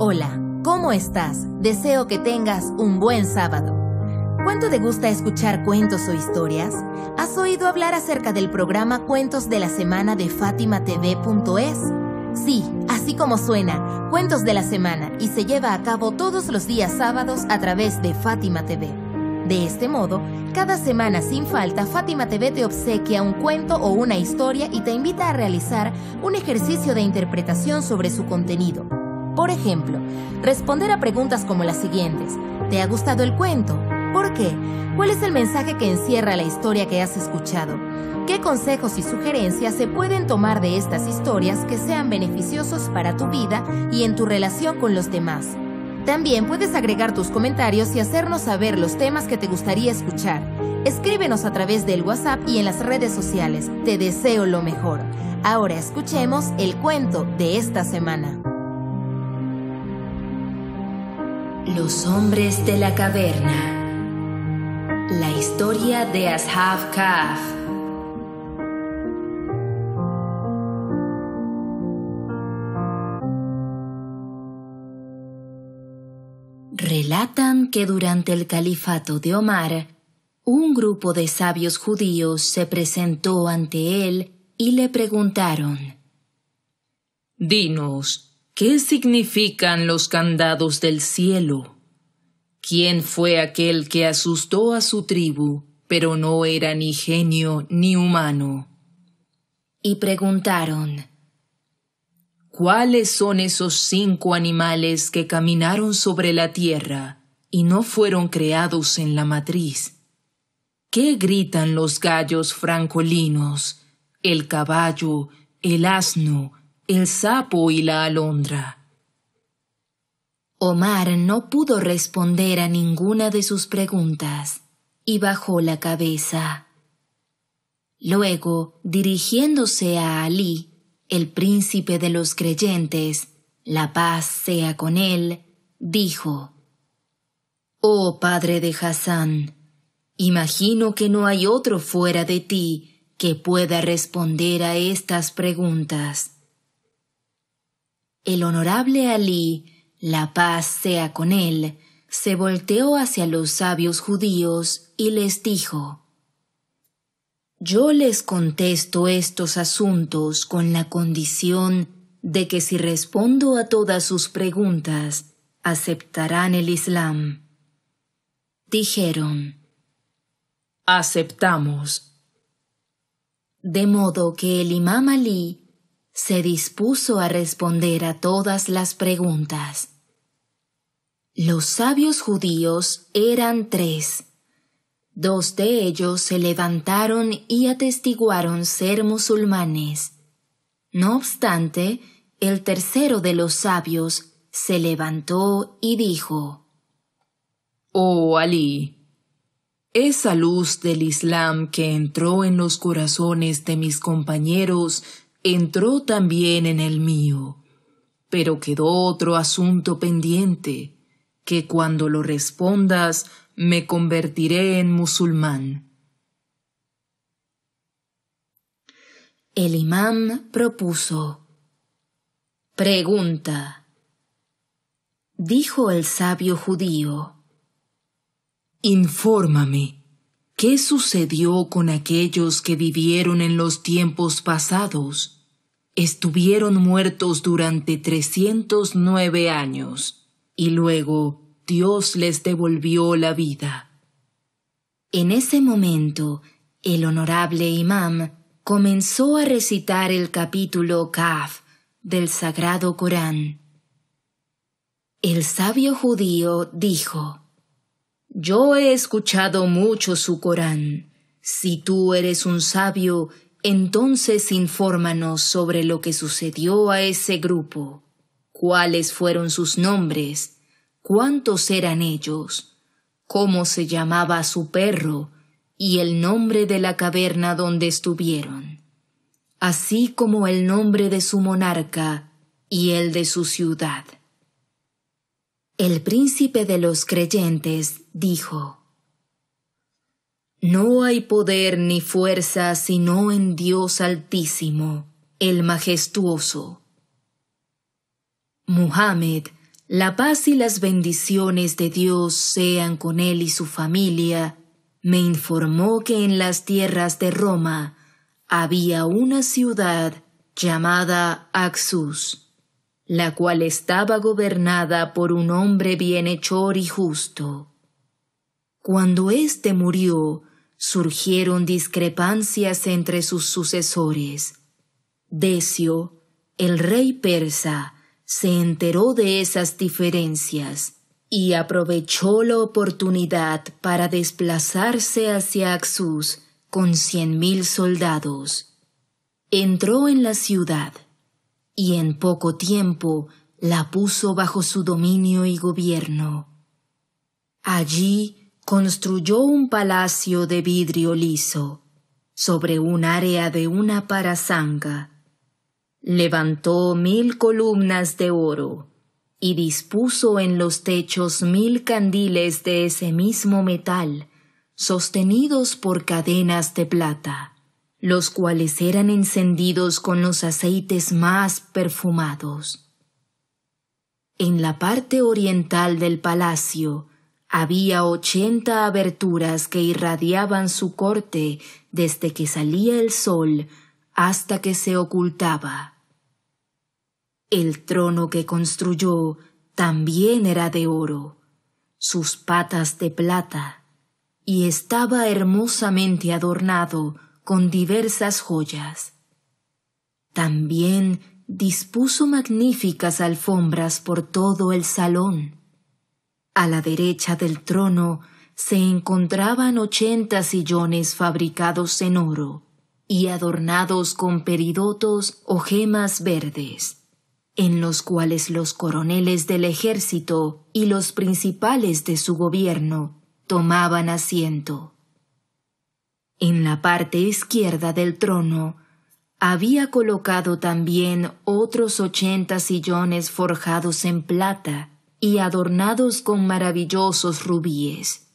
Hola, ¿cómo estás? Deseo que tengas un buen sábado. ¿Cuánto te gusta escuchar cuentos o historias? ¿Has oído hablar acerca del programa Cuentos de la Semana de FatimaTV.es? Sí, así como suena, Cuentos de la Semana y se lleva a cabo todos los días sábados a través de Fátima TV. De este modo, cada semana sin falta, Fátima TV te obsequia un cuento o una historia y te invita a realizar un ejercicio de interpretación sobre su contenido. Por ejemplo, responder a preguntas como las siguientes. ¿Te ha gustado el cuento? ¿Por qué? ¿Cuál es el mensaje que encierra la historia que has escuchado? ¿Qué consejos y sugerencias se pueden tomar de estas historias que sean beneficiosos para tu vida y en tu relación con los demás? También puedes agregar tus comentarios y hacernos saber los temas que te gustaría escuchar. Escríbenos a través del WhatsApp y en las redes sociales. Te deseo lo mejor. Ahora escuchemos el cuento de esta semana. Los hombres de la caverna. La historia de ASHAF Kaf. Relatan que durante el califato de Omar, un grupo de sabios judíos se presentó ante él y le preguntaron, Dinos, ¿Qué significan los candados del cielo? ¿Quién fue aquel que asustó a su tribu, pero no era ni genio ni humano? Y preguntaron, ¿Cuáles son esos cinco animales que caminaron sobre la tierra y no fueron creados en la matriz? ¿Qué gritan los gallos francolinos, el caballo, el asno, el sapo y la alondra. Omar no pudo responder a ninguna de sus preguntas y bajó la cabeza. Luego, dirigiéndose a Ali, el príncipe de los creyentes, la paz sea con él, dijo, Oh padre de Hassán, imagino que no hay otro fuera de ti que pueda responder a estas preguntas. El honorable Alí, la paz sea con él, se volteó hacia los sabios judíos y les dijo, Yo les contesto estos asuntos con la condición de que si respondo a todas sus preguntas, aceptarán el Islam. Dijeron, Aceptamos. De modo que el imam Ali se dispuso a responder a todas las preguntas. Los sabios judíos eran tres. Dos de ellos se levantaron y atestiguaron ser musulmanes. No obstante, el tercero de los sabios se levantó y dijo, Oh Ali! esa luz del Islam que entró en los corazones de mis compañeros entró también en el mío, pero quedó otro asunto pendiente, que cuando lo respondas me convertiré en musulmán. El imán propuso Pregunta. Dijo el sabio judío. Infórmame. ¿Qué sucedió con aquellos que vivieron en los tiempos pasados? Estuvieron muertos durante 309 años y luego Dios les devolvió la vida. En ese momento, el honorable imam comenzó a recitar el capítulo Kaf del Sagrado Corán. El sabio judío dijo, yo he escuchado mucho su Corán. Si tú eres un sabio, entonces infórmanos sobre lo que sucedió a ese grupo. ¿Cuáles fueron sus nombres? ¿Cuántos eran ellos? ¿Cómo se llamaba su perro? Y el nombre de la caverna donde estuvieron. Así como el nombre de su monarca y el de su ciudad. El príncipe de los creyentes dijo, No hay poder ni fuerza sino en Dios Altísimo, el Majestuoso. Muhammad, la paz y las bendiciones de Dios sean con él y su familia, me informó que en las tierras de Roma había una ciudad llamada Axus, la cual estaba gobernada por un hombre bienhechor y justo. Cuando este murió, surgieron discrepancias entre sus sucesores. Decio, el rey persa, se enteró de esas diferencias y aprovechó la oportunidad para desplazarse hacia Axus con cien mil soldados. Entró en la ciudad y en poco tiempo la puso bajo su dominio y gobierno. Allí construyó un palacio de vidrio liso sobre un área de una parasanga. Levantó mil columnas de oro y dispuso en los techos mil candiles de ese mismo metal, sostenidos por cadenas de plata, los cuales eran encendidos con los aceites más perfumados. En la parte oriental del palacio, había ochenta aberturas que irradiaban su corte desde que salía el sol hasta que se ocultaba. El trono que construyó también era de oro, sus patas de plata, y estaba hermosamente adornado con diversas joyas. También dispuso magníficas alfombras por todo el salón, a la derecha del trono se encontraban ochenta sillones fabricados en oro y adornados con peridotos o gemas verdes, en los cuales los coroneles del ejército y los principales de su gobierno tomaban asiento. En la parte izquierda del trono había colocado también otros ochenta sillones forjados en plata, y adornados con maravillosos rubíes.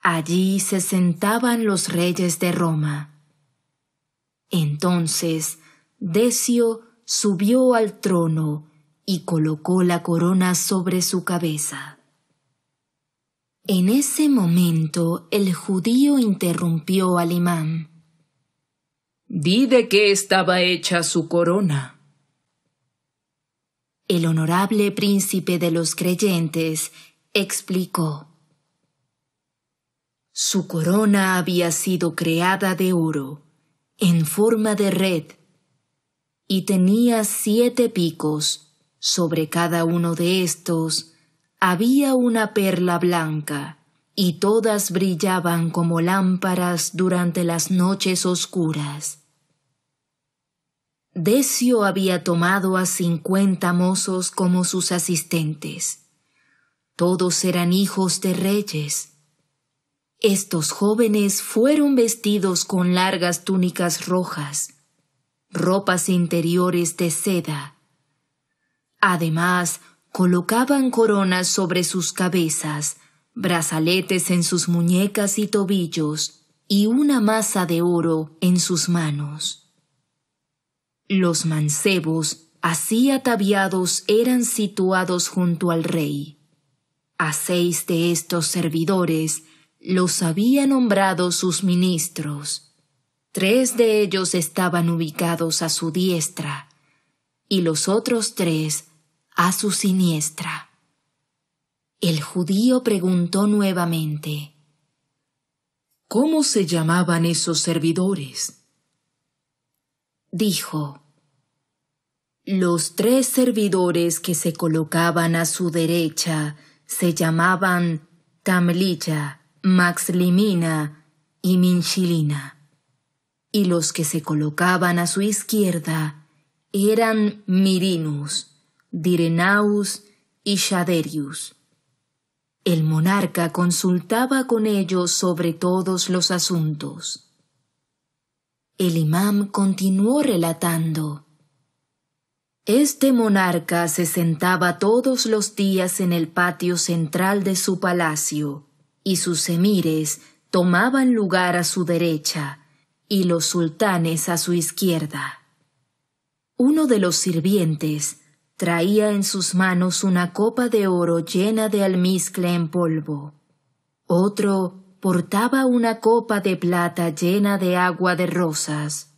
Allí se sentaban los reyes de Roma. Entonces Decio subió al trono y colocó la corona sobre su cabeza. En ese momento el judío interrumpió al imán. Di de qué estaba hecha su corona. El honorable príncipe de los creyentes explicó. Su corona había sido creada de oro, en forma de red, y tenía siete picos. Sobre cada uno de estos había una perla blanca, y todas brillaban como lámparas durante las noches oscuras. Decio había tomado a cincuenta mozos como sus asistentes. Todos eran hijos de reyes. Estos jóvenes fueron vestidos con largas túnicas rojas, ropas interiores de seda. Además, colocaban coronas sobre sus cabezas, brazaletes en sus muñecas y tobillos, y una masa de oro en sus manos. Los mancebos, así ataviados, eran situados junto al rey. A seis de estos servidores los había nombrado sus ministros. Tres de ellos estaban ubicados a su diestra y los otros tres a su siniestra. El judío preguntó nuevamente ¿Cómo se llamaban esos servidores? dijo, Los tres servidores que se colocaban a su derecha se llamaban Tamlilla, Maxlimina y Minchilina, y los que se colocaban a su izquierda eran Mirinus, Direnaus y Shaderius. El monarca consultaba con ellos sobre todos los asuntos. El imam continuó relatando. Este monarca se sentaba todos los días en el patio central de su palacio, y sus emires tomaban lugar a su derecha y los sultanes a su izquierda. Uno de los sirvientes traía en sus manos una copa de oro llena de almizcle en polvo, otro portaba una copa de plata llena de agua de rosas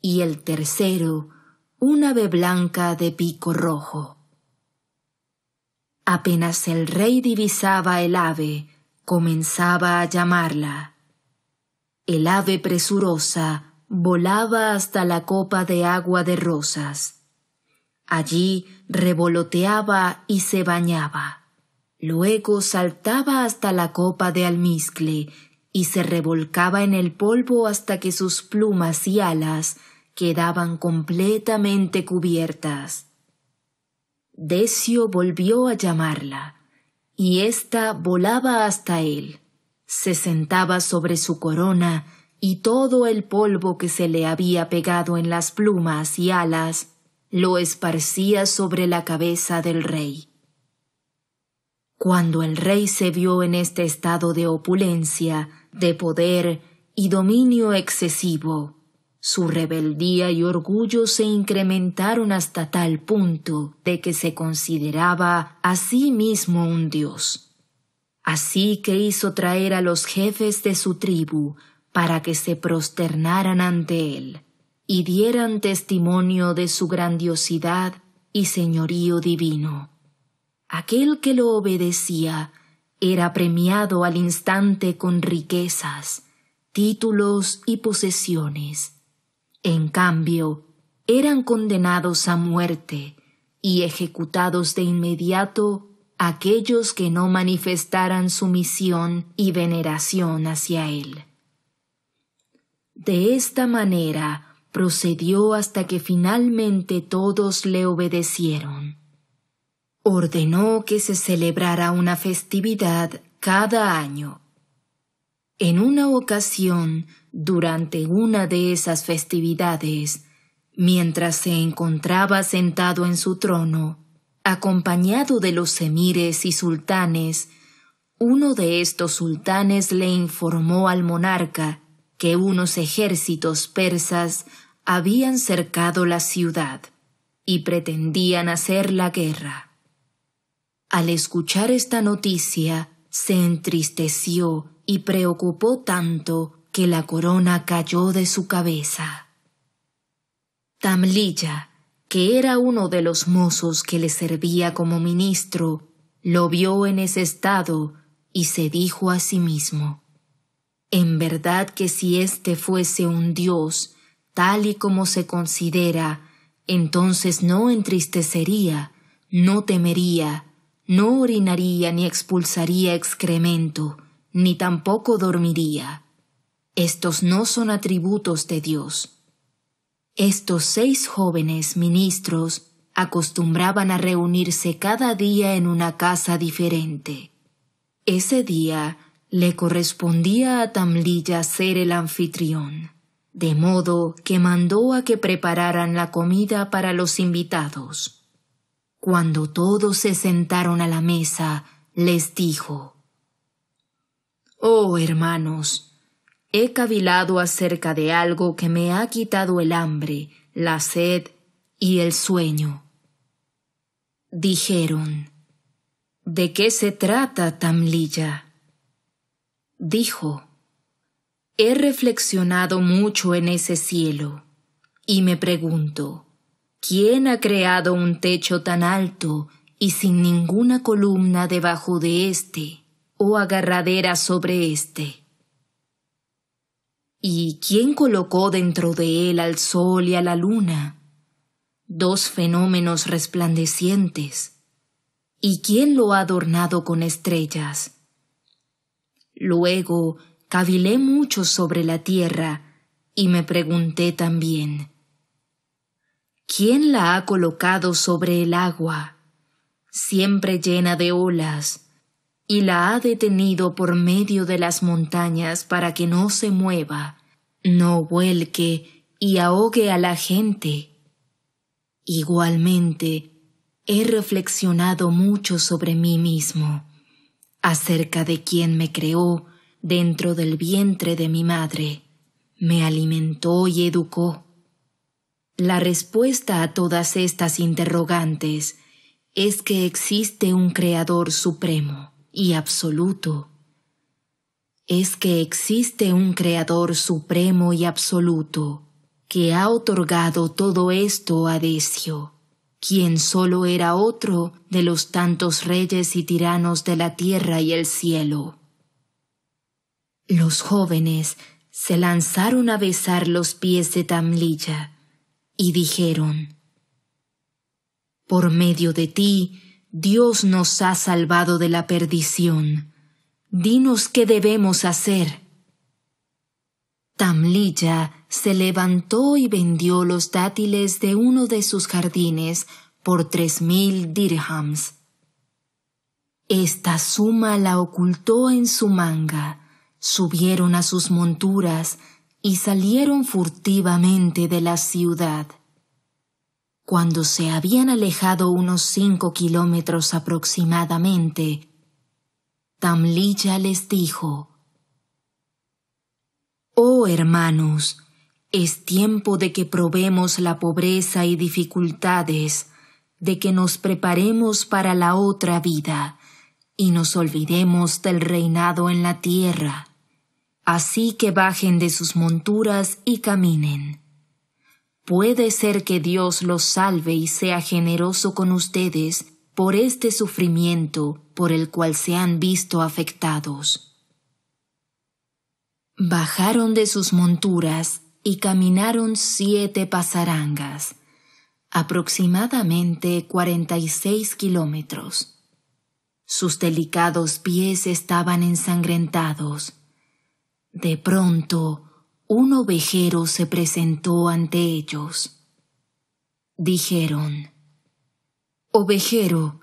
y el tercero un ave blanca de pico rojo. Apenas el rey divisaba el ave, comenzaba a llamarla. El ave presurosa volaba hasta la copa de agua de rosas. Allí revoloteaba y se bañaba. Luego saltaba hasta la copa de almizcle y se revolcaba en el polvo hasta que sus plumas y alas quedaban completamente cubiertas. Decio volvió a llamarla, y ésta volaba hasta él. Se sentaba sobre su corona, y todo el polvo que se le había pegado en las plumas y alas lo esparcía sobre la cabeza del rey. Cuando el rey se vio en este estado de opulencia, de poder y dominio excesivo, su rebeldía y orgullo se incrementaron hasta tal punto de que se consideraba a sí mismo un dios. Así que hizo traer a los jefes de su tribu para que se prosternaran ante él y dieran testimonio de su grandiosidad y señorío divino. Aquel que lo obedecía era premiado al instante con riquezas, títulos y posesiones. En cambio, eran condenados a muerte y ejecutados de inmediato aquellos que no manifestaran sumisión y veneración hacia él. De esta manera procedió hasta que finalmente todos le obedecieron ordenó que se celebrara una festividad cada año. En una ocasión, durante una de esas festividades, mientras se encontraba sentado en su trono, acompañado de los emires y sultanes, uno de estos sultanes le informó al monarca que unos ejércitos persas habían cercado la ciudad y pretendían hacer la guerra al escuchar esta noticia, se entristeció y preocupó tanto que la corona cayó de su cabeza. Tamlilla, que era uno de los mozos que le servía como ministro, lo vio en ese estado y se dijo a sí mismo En verdad que si éste fuese un dios, tal y como se considera, entonces no entristecería, no temería, no orinaría ni expulsaría excremento, ni tampoco dormiría. Estos no son atributos de Dios. Estos seis jóvenes ministros acostumbraban a reunirse cada día en una casa diferente. Ese día le correspondía a Tamlilla ser el anfitrión, de modo que mandó a que prepararan la comida para los invitados. Cuando todos se sentaron a la mesa, les dijo, Oh hermanos, he cavilado acerca de algo que me ha quitado el hambre, la sed y el sueño. Dijeron, ¿De qué se trata, Tamlilla? Dijo, He reflexionado mucho en ese cielo, y me pregunto, ¿Quién ha creado un techo tan alto y sin ninguna columna debajo de éste o agarradera sobre éste? ¿Y quién colocó dentro de él al sol y a la luna, dos fenómenos resplandecientes? ¿Y quién lo ha adornado con estrellas? Luego cavilé mucho sobre la tierra y me pregunté también, ¿Quién la ha colocado sobre el agua, siempre llena de olas, y la ha detenido por medio de las montañas para que no se mueva, no vuelque y ahogue a la gente? Igualmente, he reflexionado mucho sobre mí mismo, acerca de quien me creó dentro del vientre de mi madre, me alimentó y educó la respuesta a todas estas interrogantes es que existe un Creador supremo y absoluto. Es que existe un Creador supremo y absoluto que ha otorgado todo esto a Decio, quien solo era otro de los tantos reyes y tiranos de la tierra y el cielo. Los jóvenes se lanzaron a besar los pies de Tamlilla, y dijeron, Por medio de ti, Dios nos ha salvado de la perdición. Dinos qué debemos hacer. Tamlilla se levantó y vendió los dátiles de uno de sus jardines por tres mil dirhams. Esta suma la ocultó en su manga. Subieron a sus monturas, y salieron furtivamente de la ciudad. Cuando se habían alejado unos cinco kilómetros aproximadamente, Tamlilla les dijo, Oh hermanos, es tiempo de que probemos la pobreza y dificultades, de que nos preparemos para la otra vida y nos olvidemos del reinado en la tierra. Así que bajen de sus monturas y caminen. Puede ser que Dios los salve y sea generoso con ustedes por este sufrimiento por el cual se han visto afectados. Bajaron de sus monturas y caminaron siete pasarangas, aproximadamente cuarenta y seis kilómetros. Sus delicados pies estaban ensangrentados de pronto, un ovejero se presentó ante ellos. Dijeron, Ovejero,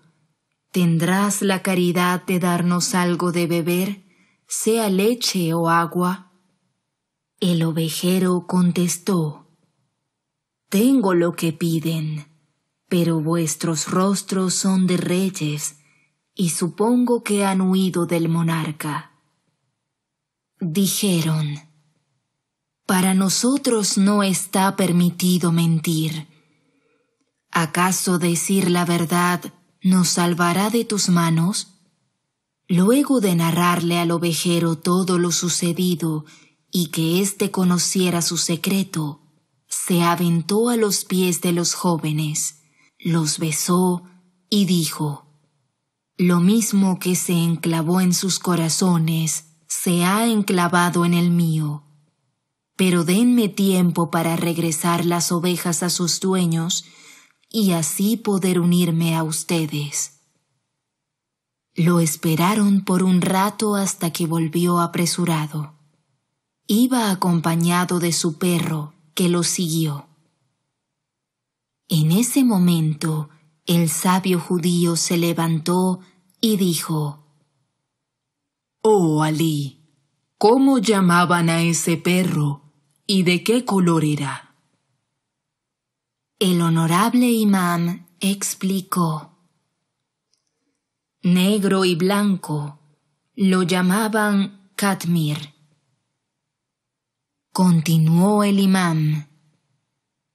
¿tendrás la caridad de darnos algo de beber, sea leche o agua? El ovejero contestó, Tengo lo que piden, pero vuestros rostros son de reyes, y supongo que han huido del monarca dijeron, Para nosotros no está permitido mentir. ¿Acaso decir la verdad nos salvará de tus manos? Luego de narrarle al ovejero todo lo sucedido y que éste conociera su secreto, se aventó a los pies de los jóvenes, los besó y dijo, Lo mismo que se enclavó en sus corazones, se ha enclavado en el mío. Pero denme tiempo para regresar las ovejas a sus dueños y así poder unirme a ustedes. Lo esperaron por un rato hasta que volvió apresurado. Iba acompañado de su perro, que lo siguió. En ese momento, el sabio judío se levantó y dijo, Oh Ali! ¿cómo llamaban a ese perro y de qué color era? El honorable imán explicó. Negro y blanco lo llamaban Katmir. Continuó el imán.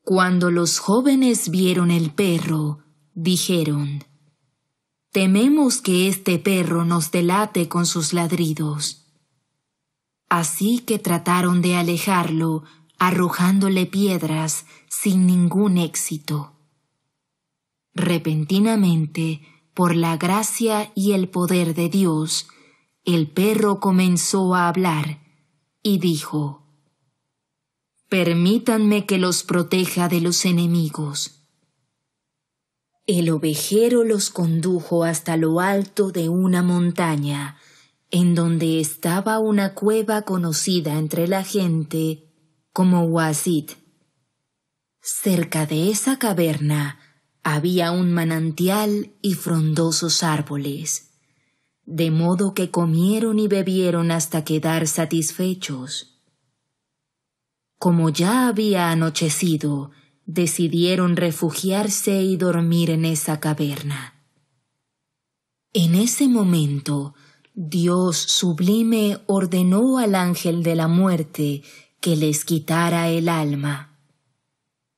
Cuando los jóvenes vieron el perro, dijeron, Tememos que este perro nos delate con sus ladridos. Así que trataron de alejarlo, arrojándole piedras, sin ningún éxito. Repentinamente, por la gracia y el poder de Dios, el perro comenzó a hablar y dijo, Permítanme que los proteja de los enemigos el ovejero los condujo hasta lo alto de una montaña, en donde estaba una cueva conocida entre la gente como Wazid. Cerca de esa caverna había un manantial y frondosos árboles, de modo que comieron y bebieron hasta quedar satisfechos. Como ya había anochecido, decidieron refugiarse y dormir en esa caverna. En ese momento, Dios sublime ordenó al ángel de la muerte que les quitara el alma,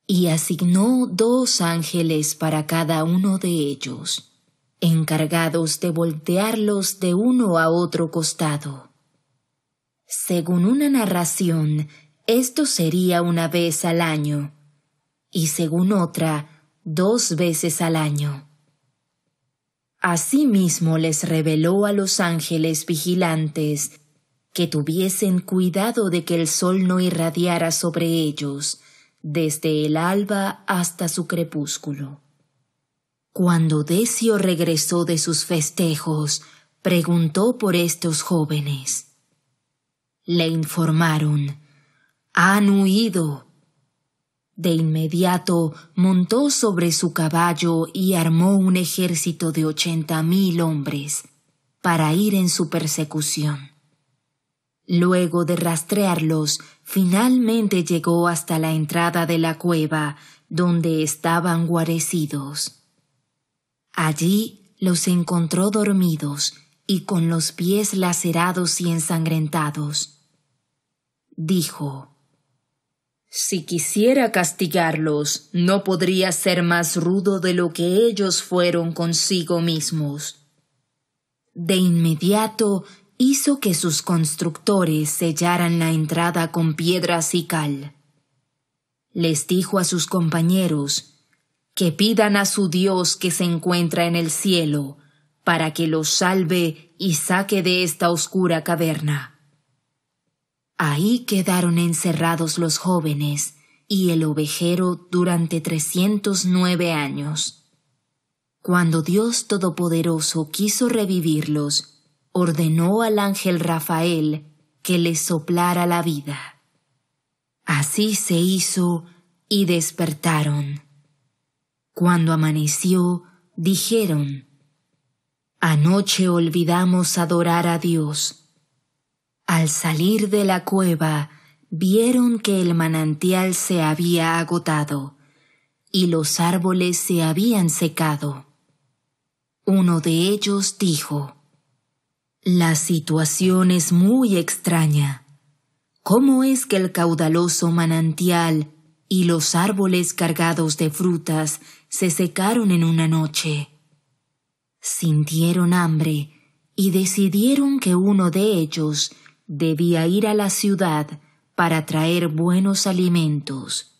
y asignó dos ángeles para cada uno de ellos, encargados de voltearlos de uno a otro costado. Según una narración, esto sería una vez al año, y según otra, dos veces al año. Asimismo les reveló a los ángeles vigilantes que tuviesen cuidado de que el sol no irradiara sobre ellos desde el alba hasta su crepúsculo. Cuando Decio regresó de sus festejos, preguntó por estos jóvenes. Le informaron Han huido de inmediato montó sobre su caballo y armó un ejército de ochenta mil hombres para ir en su persecución. Luego de rastrearlos, finalmente llegó hasta la entrada de la cueva donde estaban guarecidos. Allí los encontró dormidos y con los pies lacerados y ensangrentados. Dijo, si quisiera castigarlos, no podría ser más rudo de lo que ellos fueron consigo mismos. De inmediato hizo que sus constructores sellaran la entrada con piedras y cal. Les dijo a sus compañeros que pidan a su Dios que se encuentra en el cielo, para que los salve y saque de esta oscura caverna. Ahí quedaron encerrados los jóvenes y el ovejero durante trescientos nueve años. Cuando Dios Todopoderoso quiso revivirlos, ordenó al ángel Rafael que les soplara la vida. Así se hizo y despertaron. Cuando amaneció, dijeron, Anoche olvidamos adorar a Dios al salir de la cueva, vieron que el manantial se había agotado y los árboles se habían secado. Uno de ellos dijo, La situación es muy extraña. ¿Cómo es que el caudaloso manantial y los árboles cargados de frutas se secaron en una noche? Sintieron hambre y decidieron que uno de ellos debía ir a la ciudad para traer buenos alimentos,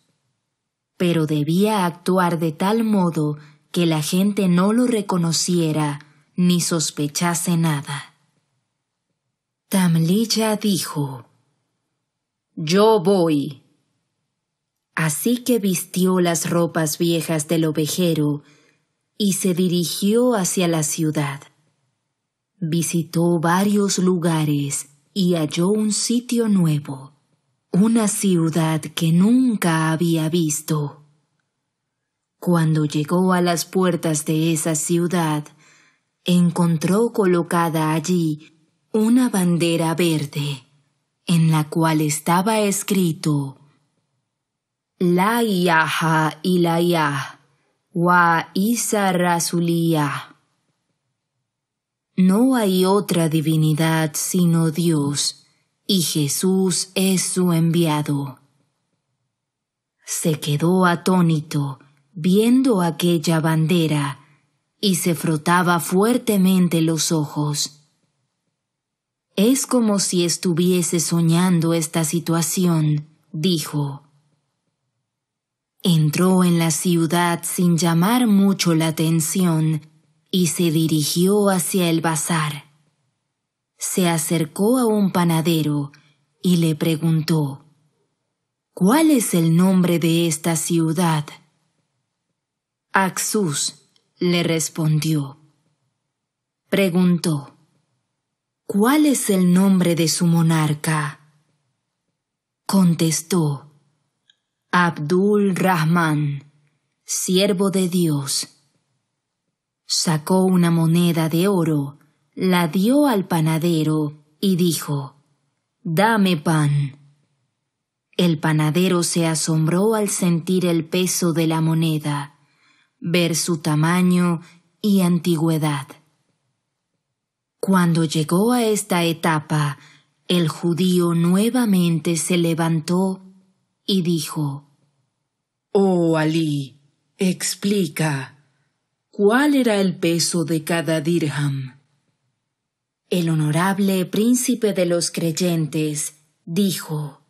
pero debía actuar de tal modo que la gente no lo reconociera ni sospechase nada. Tamlilla dijo, Yo voy. Así que vistió las ropas viejas del ovejero y se dirigió hacia la ciudad. Visitó varios lugares y halló un sitio nuevo, una ciudad que nunca había visto. Cuando llegó a las puertas de esa ciudad, encontró colocada allí una bandera verde, en la cual estaba escrito La Iaha Ilayah wa Isa Rasuliyah. No hay otra divinidad sino Dios, y Jesús es su enviado. Se quedó atónito viendo aquella bandera, y se frotaba fuertemente los ojos. Es como si estuviese soñando esta situación, dijo. Entró en la ciudad sin llamar mucho la atención y se dirigió hacia el bazar. Se acercó a un panadero y le preguntó ¿Cuál es el nombre de esta ciudad? Axus le respondió. Preguntó ¿Cuál es el nombre de su monarca? Contestó Abdul Rahman, siervo de Dios Sacó una moneda de oro, la dio al panadero y dijo Dame pan. El panadero se asombró al sentir el peso de la moneda, ver su tamaño y antigüedad. Cuando llegó a esta etapa, el judío nuevamente se levantó y dijo Oh Alí, explica cuál era el peso de cada dirham. El honorable príncipe de los creyentes dijo,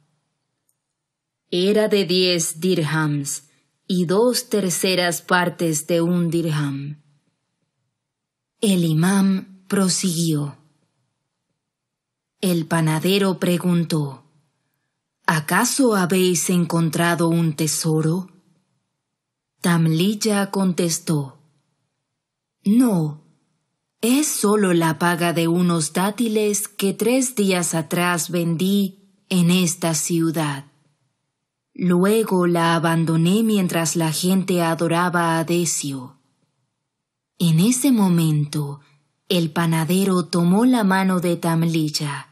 Era de diez dirhams y dos terceras partes de un dirham. El imán prosiguió. El panadero preguntó, ¿Acaso habéis encontrado un tesoro? Tamlilla contestó, no, es solo la paga de unos dátiles que tres días atrás vendí en esta ciudad. Luego la abandoné mientras la gente adoraba a Decio. En ese momento, el panadero tomó la mano de Tamlilla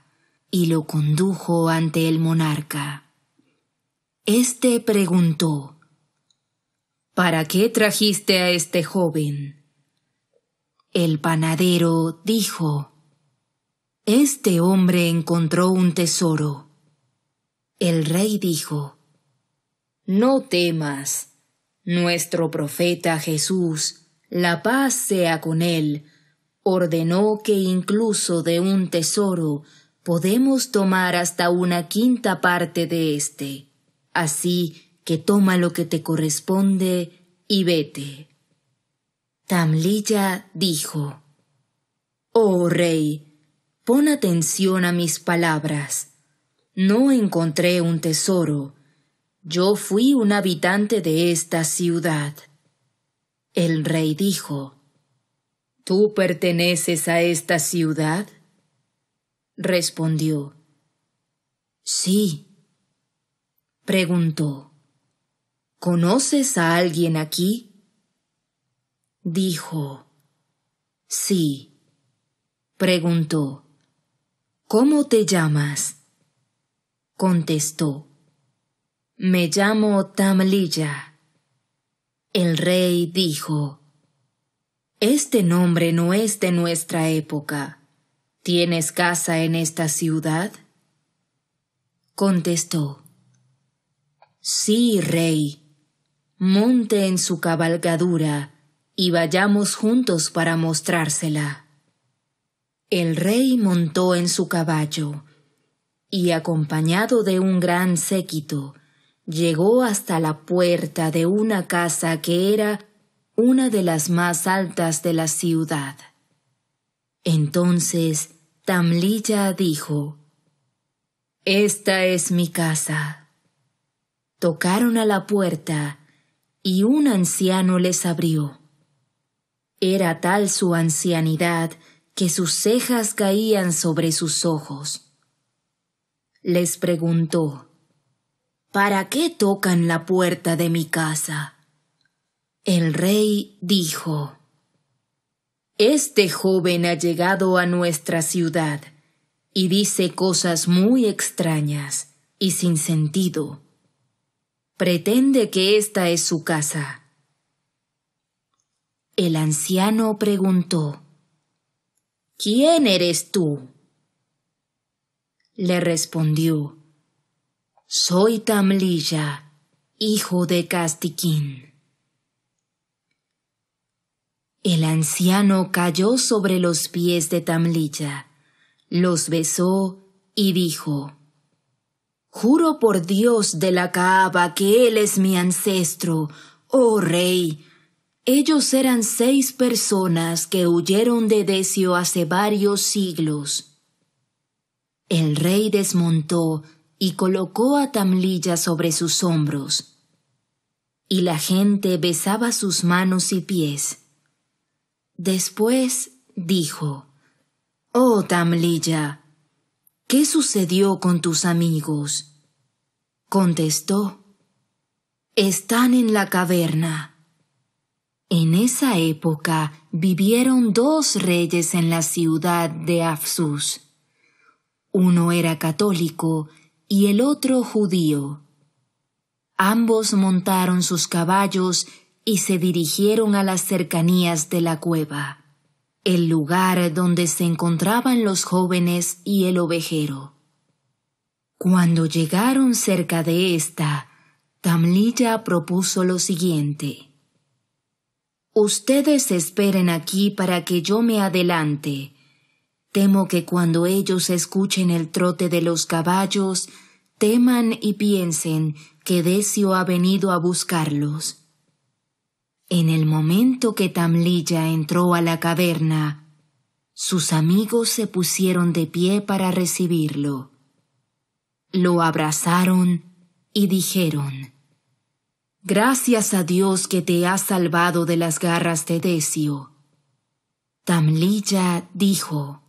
y lo condujo ante el monarca. Este preguntó ¿Para qué trajiste a este joven? El panadero dijo, Este hombre encontró un tesoro. El rey dijo, No temas, nuestro profeta Jesús, la paz sea con él, ordenó que incluso de un tesoro podemos tomar hasta una quinta parte de éste. Así que toma lo que te corresponde y vete. Tamlilla dijo, Oh rey, pon atención a mis palabras. No encontré un tesoro. Yo fui un habitante de esta ciudad. El rey dijo, ¿Tú perteneces a esta ciudad? Respondió, Sí. Preguntó, ¿Conoces a alguien aquí? dijo, Sí. Preguntó, ¿Cómo te llamas? Contestó, Me llamo Tamlilla. El rey dijo, Este nombre no es de nuestra época. ¿Tienes casa en esta ciudad? Contestó, Sí, rey. Monte en su cabalgadura y vayamos juntos para mostrársela. El rey montó en su caballo, y acompañado de un gran séquito, llegó hasta la puerta de una casa que era una de las más altas de la ciudad. Entonces Tamlilla dijo, Esta es mi casa. Tocaron a la puerta y un anciano les abrió. Era tal su ancianidad que sus cejas caían sobre sus ojos. Les preguntó, ¿Para qué tocan la puerta de mi casa? El rey dijo, Este joven ha llegado a nuestra ciudad y dice cosas muy extrañas y sin sentido. Pretende que esta es su casa el anciano preguntó ¿Quién eres tú? Le respondió Soy Tamlilla, hijo de Castiquín. El anciano cayó sobre los pies de Tamlilla, los besó y dijo Juro por Dios de la Caaba que él es mi ancestro, oh rey, ellos eran seis personas que huyeron de Decio hace varios siglos. El rey desmontó y colocó a Tamlilla sobre sus hombros, y la gente besaba sus manos y pies. Después dijo, Oh Tamlilla, ¿qué sucedió con tus amigos? Contestó, Están en la caverna en esa época vivieron dos reyes en la ciudad de Afsus. Uno era católico y el otro judío. Ambos montaron sus caballos y se dirigieron a las cercanías de la cueva, el lugar donde se encontraban los jóvenes y el ovejero. Cuando llegaron cerca de ésta, Tamlilla propuso lo siguiente. Ustedes esperen aquí para que yo me adelante. Temo que cuando ellos escuchen el trote de los caballos, teman y piensen que Decio ha venido a buscarlos. En el momento que Tamlilla entró a la caverna, sus amigos se pusieron de pie para recibirlo. Lo abrazaron y dijeron Gracias a Dios que te ha salvado de las garras de Decio. Tamlilla dijo,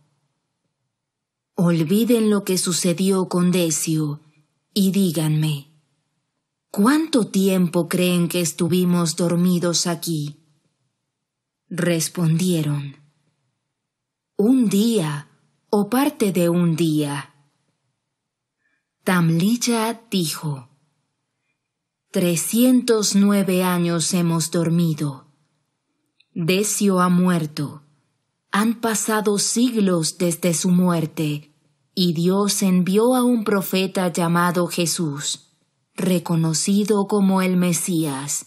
Olviden lo que sucedió con Decio y díganme, ¿cuánto tiempo creen que estuvimos dormidos aquí? Respondieron, Un día o parte de un día. Tamlilla dijo, 309 años hemos dormido. Decio ha muerto. Han pasado siglos desde su muerte, y Dios envió a un profeta llamado Jesús, reconocido como el Mesías.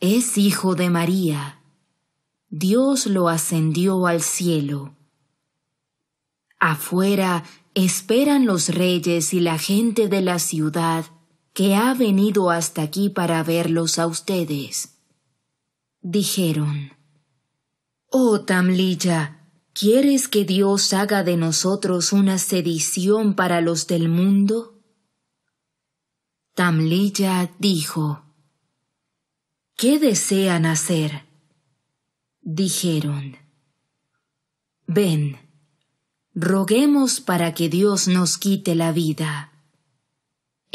Es hijo de María. Dios lo ascendió al cielo. Afuera esperan los reyes y la gente de la ciudad que ha venido hasta aquí para verlos a ustedes. Dijeron, Oh Tamlilla, ¿quieres que Dios haga de nosotros una sedición para los del mundo? Tamlilla dijo, ¿Qué desean hacer? Dijeron, Ven, roguemos para que Dios nos quite la vida.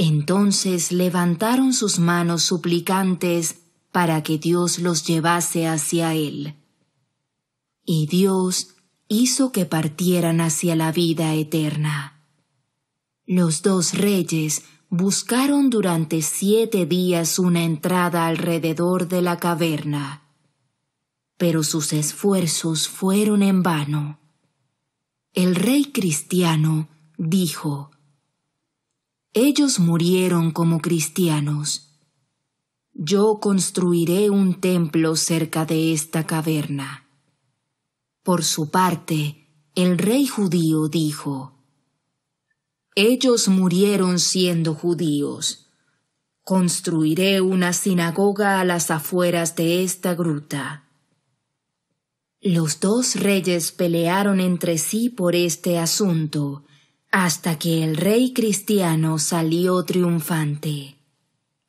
Entonces levantaron sus manos suplicantes para que Dios los llevase hacia él. Y Dios hizo que partieran hacia la vida eterna. Los dos reyes buscaron durante siete días una entrada alrededor de la caverna, pero sus esfuerzos fueron en vano. El rey cristiano dijo, ellos murieron como cristianos. Yo construiré un templo cerca de esta caverna. Por su parte, el rey judío dijo, Ellos murieron siendo judíos. Construiré una sinagoga a las afueras de esta gruta. Los dos reyes pelearon entre sí por este asunto, hasta que el rey cristiano salió triunfante.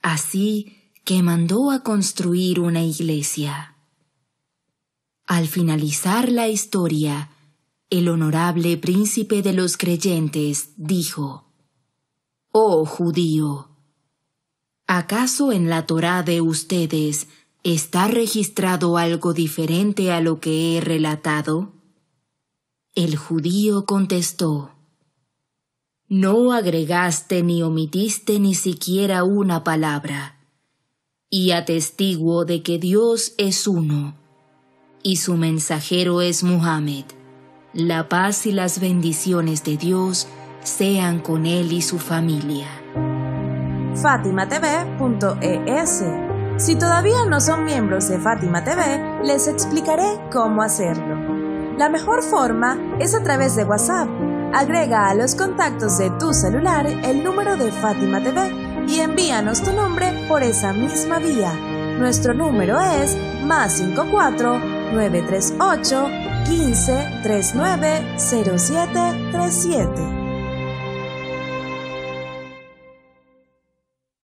Así que mandó a construir una iglesia. Al finalizar la historia, el honorable príncipe de los creyentes dijo, Oh judío, ¿acaso en la Torá de ustedes está registrado algo diferente a lo que he relatado? El judío contestó, no agregaste ni omitiste ni siquiera una palabra. Y atestiguo de que Dios es uno, y su mensajero es Muhammad. La paz y las bendiciones de Dios sean con él y su familia. FatimaTV.es Si todavía no son miembros de Fátima TV, les explicaré cómo hacerlo. La mejor forma es a través de WhatsApp Agrega a los contactos de tu celular el número de Fátima TV y envíanos tu nombre por esa misma vía. Nuestro número es más 54 938 15 0737.